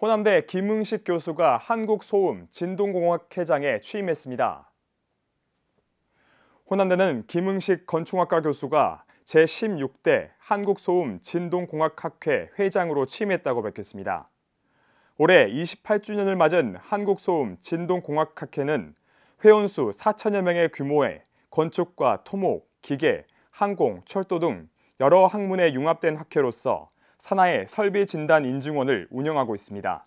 호남대 김응식 교수가 한국소음 진동공학회장에 취임했습니다. 호남대는 김응식 건축학과 교수가 제16대 한국소음 진동공학학회 회장으로 취임했다고 밝혔습니다. 올해 28주년을 맞은 한국소음 진동공학학회는 회원수 4천여 명의 규모의 건축과 토목, 기계, 항공, 철도 등 여러 학문에 융합된 학회로서 산하의 설비 진단 인증원을 운영하고 있습니다.